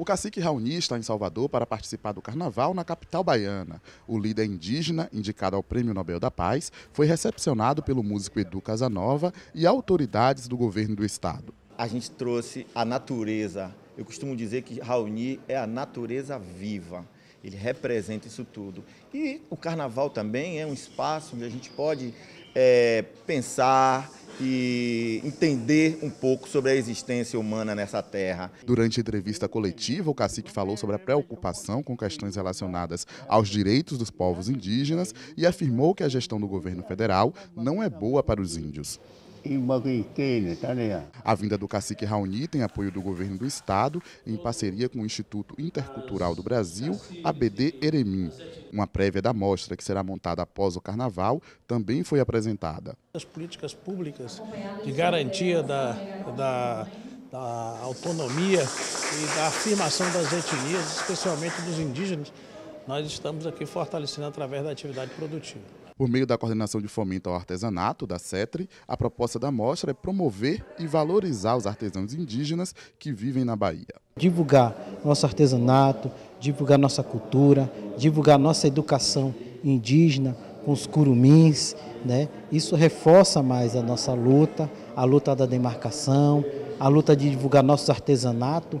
O cacique Raoni está em Salvador para participar do carnaval na capital baiana. O líder indígena, indicado ao Prêmio Nobel da Paz, foi recepcionado pelo músico Edu Casanova e autoridades do governo do estado. A gente trouxe a natureza. Eu costumo dizer que Raoni é a natureza viva ele representa isso tudo. E o carnaval também é um espaço onde a gente pode é, pensar e entender um pouco sobre a existência humana nessa terra. Durante a entrevista coletiva, o cacique falou sobre a preocupação com questões relacionadas aos direitos dos povos indígenas e afirmou que a gestão do governo federal não é boa para os índios. Tá, a vinda do cacique Raoni tem apoio do governo do estado, em parceria com o Instituto Intercultural do Brasil, ABD Eremim. Uma prévia da mostra que será montada após o carnaval também foi apresentada. As políticas públicas de garantia da, da, da autonomia e da afirmação das etnias, especialmente dos indígenas, nós estamos aqui fortalecendo através da atividade produtiva. Por meio da coordenação de fomento ao artesanato da CETRE, a proposta da mostra é promover e valorizar os artesãos indígenas que vivem na Bahia. Divulgar nosso artesanato, divulgar nossa cultura, divulgar nossa educação indígena com os curumins, né? Isso reforça mais a nossa luta, a luta da demarcação, a luta de divulgar nosso artesanato